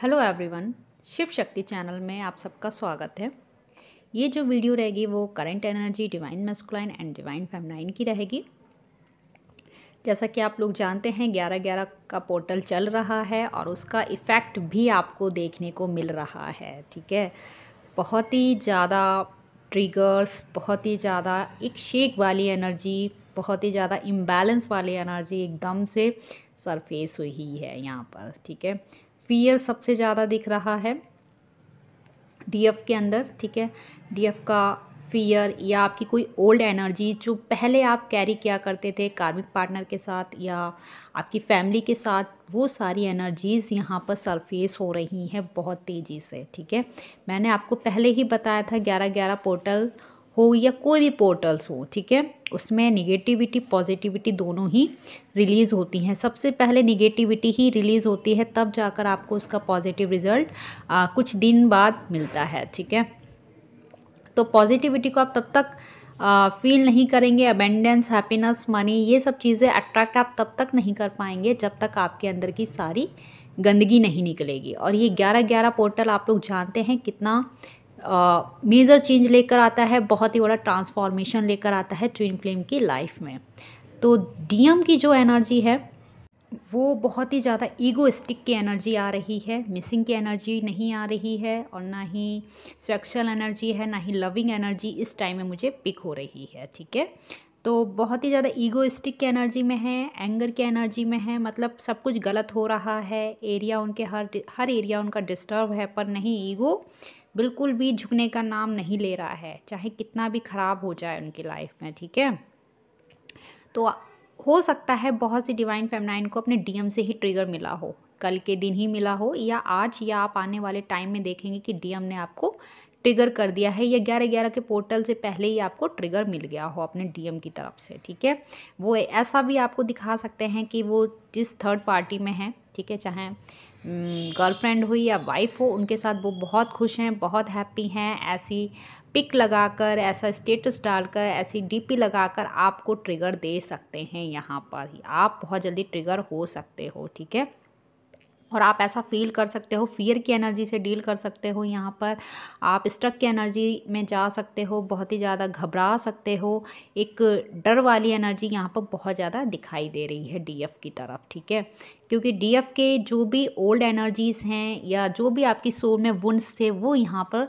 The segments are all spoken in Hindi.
हेलो एवरीवन शिव शक्ति चैनल में आप सबका स्वागत है ये जो वीडियो रहेगी वो current energy divine masculine and divine feminine की रहेगी जैसा कि आप लोग जानते हैं ग्यारह ग्यारह का पोर्टल चल रहा है और उसका इफ़ेक्ट भी आपको देखने को मिल रहा है ठीक है बहुत ही ज़्यादा ट्रिगर्स बहुत ही ज़्यादा एक शेक वाली एनर्जी बहुत ही ज़्यादा इम्बैलेंस वाली एनर्जी एकदम से सरफेस हुई है यहाँ पर ठीक है फियर सबसे ज़्यादा दिख रहा है डीएफ के अंदर ठीक है डीएफ का फियर या आपकी कोई ओल्ड एनर्जी जो पहले आप कैरी किया करते थे कार्मिक पार्टनर के साथ या आपकी फैमिली के साथ वो सारी एनर्जीज़ यहाँ पर सरफेस हो रही हैं बहुत तेज़ी से ठीक है मैंने आपको पहले ही बताया था ग्यारह ग्यारह पोर्टल हो या कोई भी पोर्टल्स हो ठीक है उसमें निगेटिविटी पॉजिटिविटी दोनों ही रिलीज़ होती हैं सबसे पहले निगेटिविटी ही रिलीज़ होती है तब जाकर आपको उसका पॉजिटिव रिज़ल्ट कुछ दिन बाद मिलता है ठीक है तो पॉजिटिविटी को आप तब तक फील नहीं करेंगे अबेंडेंस हैप्पीनेस मनी ये सब चीज़ें अट्रैक्ट आप तब तक नहीं कर पाएंगे जब तक आपके अंदर की सारी गंदगी नहीं निकलेगी और ये ग्यारह ग्यारह पोर्टल आप लोग जानते हैं कितना मेजर चेंज लेकर आता है बहुत ही बड़ा ट्रांसफॉर्मेशन लेकर आता है ट्विन फ्लेम की लाइफ में तो डीएम की जो एनर्जी है वो बहुत ही ज़्यादा ईगोस्टिक की एनर्जी आ रही है मिसिंग की एनर्जी नहीं आ रही है और ना ही सेक्शुअल एनर्जी है ना ही लविंग एनर्जी इस टाइम में मुझे पिक हो रही है ठीक है तो बहुत ही ज़्यादा ईगोइस्टिक की एनर्जी में है एंगर की एनर्जी में है मतलब सब कुछ गलत हो रहा है एरिया उनके हर हर एरिया उनका डिस्टर्ब है पर नहीं ईगो बिल्कुल भी झुकने का नाम नहीं ले रहा है चाहे कितना भी ख़राब हो जाए उनकी लाइफ में ठीक है तो हो सकता है बहुत सी डिवाइन फेमनाइन को अपने डीएम से ही ट्रिगर मिला हो कल के दिन ही मिला हो या आज या आप आने वाले टाइम में देखेंगे कि डीएम ने आपको ट्रिगर कर दिया है या ग्यारह ग्यारह के पोर्टल से पहले ही आपको ट्रिगर मिल गया हो अपने डीएम की तरफ से ठीक है वो ऐसा भी आपको दिखा सकते हैं कि वो जिस थर्ड पार्टी में है ठीक है चाहे गर्लफ्रेंड हम्म, हुई या वाइफ हो उनके साथ वो बहुत खुश हैं बहुत हैप्पी हैं ऐसी पिक लगाकर ऐसा स्टेटस डालकर ऐसी डीपी लगाकर आपको ट्रिगर दे सकते हैं यहाँ पर आप बहुत जल्दी ट्रिगर हो सकते हो ठीक है और आप ऐसा फील कर सकते हो फियर की एनर्जी से डील कर सकते हो यहाँ पर आप स्ट्रक की एनर्जी में जा सकते हो बहुत ही ज़्यादा घबरा सकते हो एक डर वाली एनर्जी यहाँ पर बहुत ज़्यादा दिखाई दे रही है डीएफ की तरफ ठीक है क्योंकि डीएफ के जो भी ओल्ड एनर्जीज़ हैं या जो भी आपकी सोल में वुंड्स थे वो यहाँ पर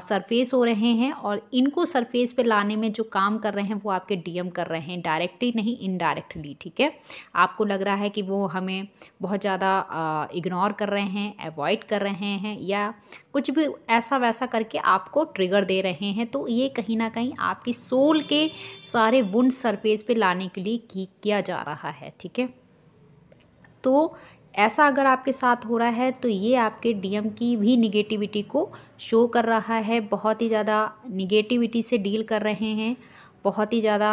सरफेस हो रहे हैं और इनको सरफेस पे लाने में जो काम कर रहे हैं वो आपके डीएम कर रहे हैं डायरेक्टली नहीं इनडायरेक्टली ठीक है आपको लग रहा है कि वो हमें बहुत ज़्यादा इग्नोर कर रहे हैं अवॉइड कर रहे हैं या कुछ भी ऐसा वैसा करके आपको ट्रिगर दे रहे हैं तो ये कहीं ना कहीं आपकी सोल के सारे वुंड सरफेस पे लाने के लिए की किया जा रहा है ठीक है तो ऐसा अगर आपके साथ हो रहा है तो ये आपके डीएम की भी निगेटिविटी को शो कर रहा है बहुत ही ज़्यादा निगेटिविटी से डील कर रहे हैं बहुत ही ज़्यादा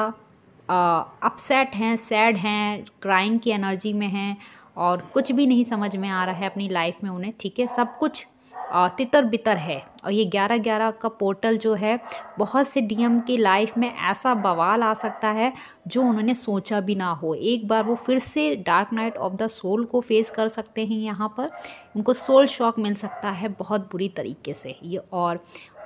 अपसेट हैं सैड हैं क्राइम की एनर्जी में हैं और कुछ भी नहीं समझ में आ रहा है अपनी लाइफ में उन्हें ठीक है सब कुछ तितर बितर है और ये ग्यारह ग्यारह का पोर्टल जो है बहुत से डीएम की लाइफ में ऐसा बवाल आ सकता है जो उन्होंने सोचा भी ना हो एक बार वो फिर से dark night of the soul को फेस कर सकते हैं यहाँ पर उनको सोल शॉक मिल सकता है बहुत बुरी तरीके से ये और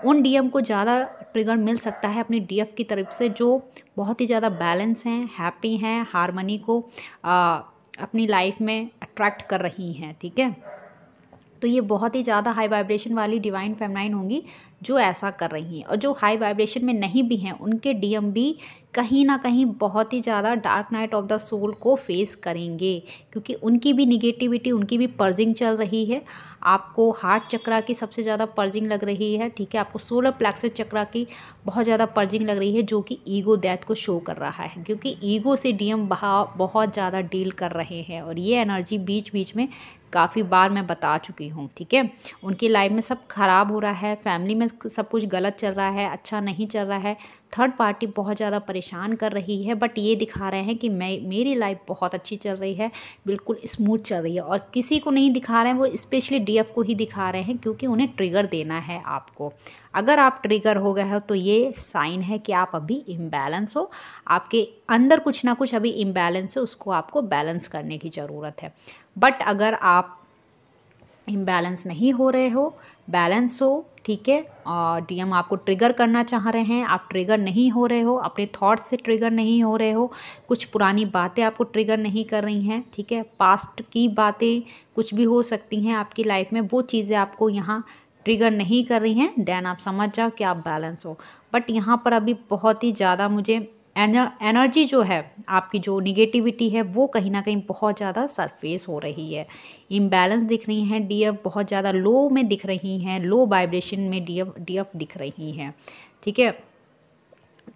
उन डीएम को ज़्यादा ट्रिगर मिल सकता है अपनी डीएफ की तरफ से जो बहुत ही ज़्यादा बैलेंस हैं हैप्पी हैं हारमनी को आ, अपनी लाइफ में अट्रैक्ट कर रही हैं ठीक है तो ये बहुत ही ज़्यादा हाई वाइब्रेशन वाली डिवाइन फेमनाइन होंगी जो ऐसा कर रही हैं और जो हाई वाइब्रेशन में नहीं भी हैं उनके डीएम भी कहीं ना कहीं बहुत ही ज़्यादा dark night of the soul को फेस करेंगे क्योंकि उनकी भी निगेटिविटी उनकी भी पर्जिंग चल रही है आपको हार्ट चक्रा की सबसे ज़्यादा पर्जिंग लग रही है ठीक है आपको सोलर प्लेक्स चक्रा की बहुत ज़्यादा पर्जिंग लग रही है जो कि ईगो डेथ को शो कर रहा है क्योंकि ईगो से डीएम बहाव बहुत ज़्यादा डील कर रहे हैं और ये एनर्जी बीच बीच में काफ़ी बार मैं बता चुकी हूँ ठीक है उनकी लाइफ में सब खराब हो रहा है फैमिली में सब कुछ गलत चल रहा है अच्छा नहीं चल रहा है थर्ड पार्टी बहुत ज़्यादा परेशान कर रही है बट ये दिखा रहे हैं कि मैं मेरी लाइफ बहुत अच्छी चल रही है बिल्कुल स्मूथ चल रही है और किसी को नहीं दिखा रहे हैं वो स्पेशली डी को ही दिखा रहे हैं क्योंकि उन्हें ट्रिगर देना है आपको अगर आप ट्रिगर हो गए हो तो ये साइन है कि आप अभी इम्बैलेंस हो आपके अंदर कुछ ना कुछ अभी इम्बैलेंस है उसको आपको बैलेंस करने की ज़रूरत है बट अगर आप इम्बैलेंस नहीं हो रहे हो बैलेंस हो ठीक है और डीएम आपको ट्रिगर करना चाह रहे हैं आप ट्रिगर नहीं हो रहे हो अपने थॉट्स से ट्रिगर नहीं हो रहे हो कुछ पुरानी बातें आपको ट्रिगर नहीं कर रही हैं ठीक है पास्ट की बातें कुछ भी हो सकती हैं आपकी लाइफ में वो चीज़ें आपको यहाँ ट्रिगर नहीं कर रही हैं देन आप समझ जाओ कि आप बैलेंस हो बट यहाँ पर अभी बहुत ही ज़्यादा मुझे एनर्जी जो है आपकी जो निगेटिविटी है वो कहीं ना कहीं बहुत ज़्यादा सरफेस हो रही है इम्बैलेंस दिख रही हैं डीएफ बहुत ज़्यादा लो में दिख रही हैं लो वाइब्रेशन में डीएफ डीएफ दिख रही हैं ठीक है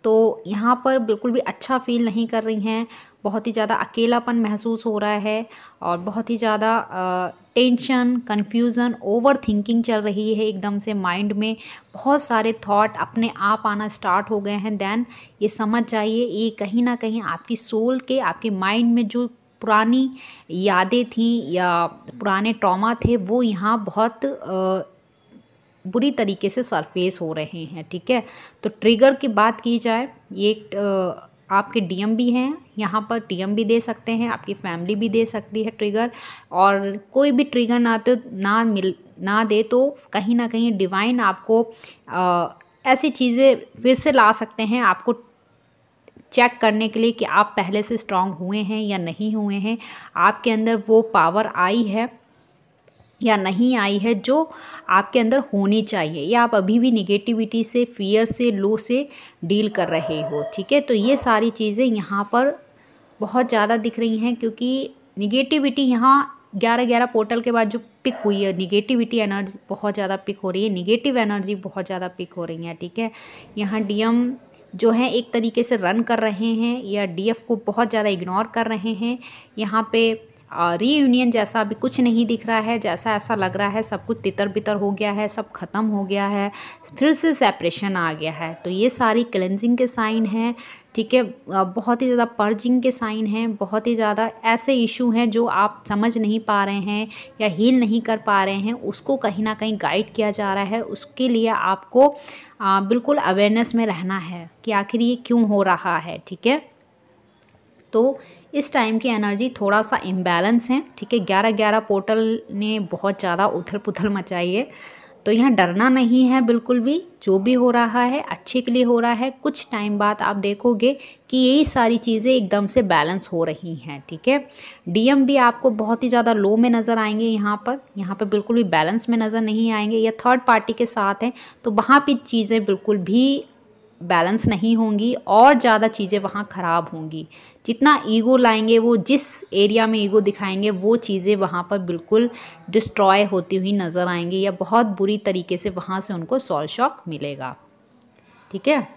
तो यहाँ पर बिल्कुल भी अच्छा फील नहीं कर रही हैं बहुत ही ज़्यादा अकेलापन महसूस हो रहा है और बहुत ही ज़्यादा टेंशन कन्फ्यूज़न ओवर थिंकिंग चल रही है एकदम से माइंड में बहुत सारे थॉट अपने आप आना स्टार्ट हो गए हैं दैन ये समझ जाइए ये कहीं ना कहीं आपकी सोल के आपके माइंड में जो पुरानी यादें थीं या पुराने ट्रॉमा थे वो यहाँ बहुत बुरी तरीके से सरफेस हो रहे हैं ठीक है तो ट्रिगर की बात की जाए ये आपके डीएम भी हैं यहाँ पर टीएम भी दे सकते हैं आपकी फैमिली भी दे सकती है ट्रिगर और कोई भी ट्रिगर ना तो ना मिल ना दे तो कहीं ना कहीं डिवाइन आपको आ, ऐसी चीज़ें फिर से ला सकते हैं आपको चेक करने के लिए कि आप पहले से स्ट्रांग हुए हैं या नहीं हुए हैं आपके अंदर वो पावर आई है या नहीं आई है जो आपके अंदर होनी चाहिए या आप अभी भी निगेटिविटी से फियर से लो से डील कर रहे हो ठीक है तो ये सारी चीज़ें यहाँ पर बहुत ज़्यादा दिख रही हैं क्योंकि निगेटिविटी यहाँ ग्यारह ग्यारह पोर्टल के बाद जो पिक हुई है निगेटिविटी एनर्जी बहुत ज़्यादा पिक हो रही है निगेटिव एनर्जी बहुत ज़्यादा पिक हो रही है ठीक है यहाँ डीएम जो है एक तरीके से रन कर रहे हैं या डीएफ को बहुत ज़्यादा इग्नोर कर रहे हैं यहाँ पे रीयूनियन जैसा अभी कुछ नहीं दिख रहा है जैसा ऐसा लग रहा है सब कुछ तितर बितर हो गया है सब ख़त्म हो गया है फिर से सेपरेशन आ गया है तो ये सारी क्लेंजिंग के साइन हैं ठीक है बहुत ही ज़्यादा पर्जिंग के साइन हैं बहुत ही ज़्यादा ऐसे इशू हैं जो आप समझ नहीं पा रहे हैं या हील नहीं कर पा रहे हैं उसको कहीं ना कहीं गाइड किया जा रहा है उसके लिए आपको आ, बिल्कुल अवेयरनेस में रहना है कि आखिर ये क्यों हो रहा है ठीक है तो इस टाइम की एनर्जी थोड़ा सा इम्बैलेंस है ठीक है ग्यारह ग्यारह पोर्टल ने बहुत ज़्यादा उथल पुथल मचाई है तो यहाँ डरना नहीं है बिल्कुल भी जो भी हो रहा है अच्छे के लिए हो रहा है कुछ टाइम बाद आप देखोगे कि यही सारी चीज़ें एकदम से बैलेंस हो रही हैं ठीक है डीएम भी आपको बहुत ही ज़्यादा लो में नज़र आएंगे यहाँ पर यहाँ पर बिल्कुल भी बैलेंस में नज़र नहीं आएंगे या थर्ड पार्टी के साथ हैं तो वहाँ पर चीज़ें बिल्कुल भी बैलेंस नहीं होंगी और ज़्यादा चीज़ें वहाँ ख़राब होंगी जितना ईगो लाएंगे वो जिस एरिया में ईगो दिखाएंगे वो चीज़ें वहाँ पर बिल्कुल डिस्ट्रॉय होती हुई नज़र आएंगी या बहुत बुरी तरीके से वहाँ से उनको सॉल शॉक मिलेगा ठीक है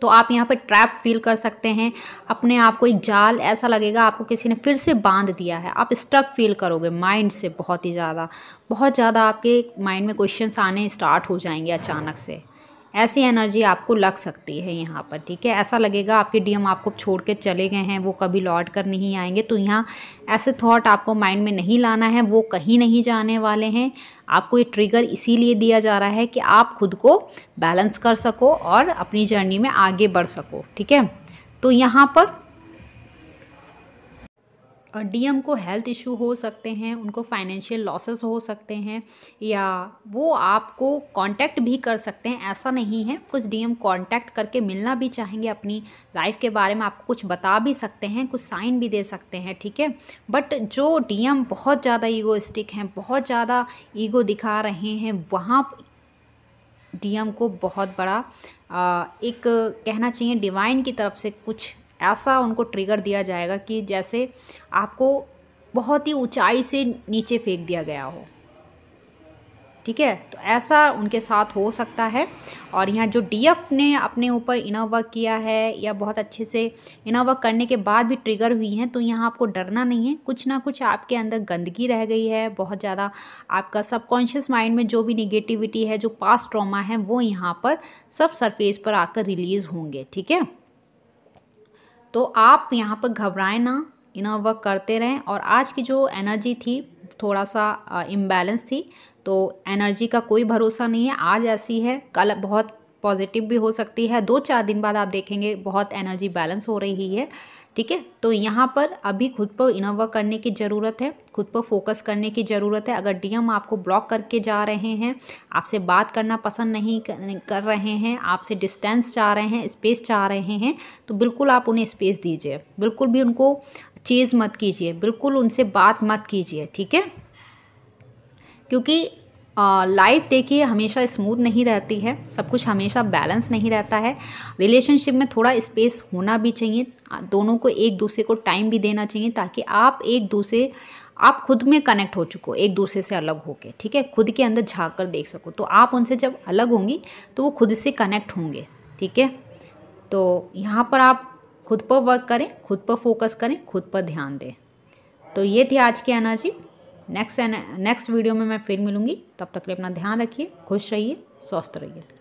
तो आप यहाँ पर ट्रैप फील कर सकते हैं अपने आप को एक जाल ऐसा लगेगा आपको किसी ने फिर से बांध दिया है आप स्ट्रक फील करोगे माइंड से बहुत ही ज़्यादा बहुत ज़्यादा आपके माइंड में क्वेश्चंस आने स्टार्ट हो जाएंगे अचानक से ऐसी एनर्जी आपको लग सकती है यहाँ पर ठीक है ऐसा लगेगा आपके डीएम आपको छोड़ के चले गए हैं वो कभी लौट कर नहीं आएंगे तो यहाँ ऐसे थॉट आपको माइंड में नहीं लाना है वो कहीं नहीं जाने वाले हैं आपको ये ट्रिगर इसीलिए दिया जा रहा है कि आप खुद को बैलेंस कर सको और अपनी जर्नी में आगे बढ़ सको ठीक है तो यहाँ पर डीएम को हेल्थ इशू हो सकते हैं उनको फाइनेंशियल लॉसेस हो सकते हैं या वो आपको कांटेक्ट भी कर सकते हैं ऐसा नहीं है कुछ डीएम कांटेक्ट करके मिलना भी चाहेंगे अपनी लाइफ के बारे में आपको कुछ बता भी सकते हैं कुछ साइन भी दे सकते हैं ठीक है बट जो डीएम बहुत ज़्यादा ईगोस्टिक हैं बहुत ज़्यादा ईगो दिखा रहे हैं वहाँ डीएम को बहुत बड़ा एक कहना चाहिए डिवाइन की तरफ से कुछ ऐसा उनको ट्रिगर दिया जाएगा कि जैसे आपको बहुत ही ऊंचाई से नीचे फेंक दिया गया हो ठीक है तो ऐसा उनके साथ हो सकता है और यहाँ जो डीएफ ने अपने ऊपर इनर वर्क किया है या बहुत अच्छे से इनर वर्क करने के बाद भी ट्रिगर हुई हैं तो यहाँ आपको डरना नहीं है कुछ ना कुछ आपके अंदर गंदगी रह गई है बहुत ज़्यादा आपका सबकॉन्शियस माइंड में जो भी निगेटिविटी है जो पास्ट ट्रॉमा है वो यहाँ पर सब सरफेस पर आकर रिलीज़ होंगे ठीक है तो आप यहाँ पर घबराएं ना इनर वर्क करते रहें और आज की जो एनर्जी थी थोड़ा सा इम्बैलेंस थी तो एनर्जी का कोई भरोसा नहीं है आज ऐसी है कल बहुत पॉजिटिव भी हो सकती है दो चार दिन बाद आप देखेंगे बहुत एनर्जी बैलेंस हो रही है ठीक है तो यहाँ पर अभी खुद पर इनोवा करने की ज़रूरत है खुद पर फोकस करने की ज़रूरत है अगर डीएम आपको ब्लॉक करके जा रहे हैं आपसे बात करना पसंद नहीं कर रहे हैं आपसे डिस्टेंस चाह रहे हैं स्पेस चाह रहे हैं तो बिल्कुल आप उन्हें स्पेस दीजिए बिल्कुल भी उनको चीज़ मत कीजिए बिल्कुल उनसे बात मत कीजिए ठीक है क्योंकि लाइफ देखिए हमेशा स्मूथ नहीं रहती है सब कुछ हमेशा बैलेंस नहीं रहता है रिलेशनशिप में थोड़ा स्पेस होना भी चाहिए दोनों को एक दूसरे को टाइम भी देना चाहिए ताकि आप एक दूसरे आप खुद में कनेक्ट हो चुको एक दूसरे से अलग होके ठीक है खुद के अंदर झाँक कर देख सको तो आप उनसे जब अलग होंगी तो वो खुद से कनेक्ट होंगे ठीक है तो यहाँ पर आप खुद पर वर्क करें खुद पर फोकस करें खुद पर ध्यान दें तो ये थी आज की एनर्जी नेक्स्ट नेक्स्ट वीडियो में मैं फिर मिलूँगी तब तक के लिए अपना ध्यान रखिए खुश रहिए स्वस्थ रहिए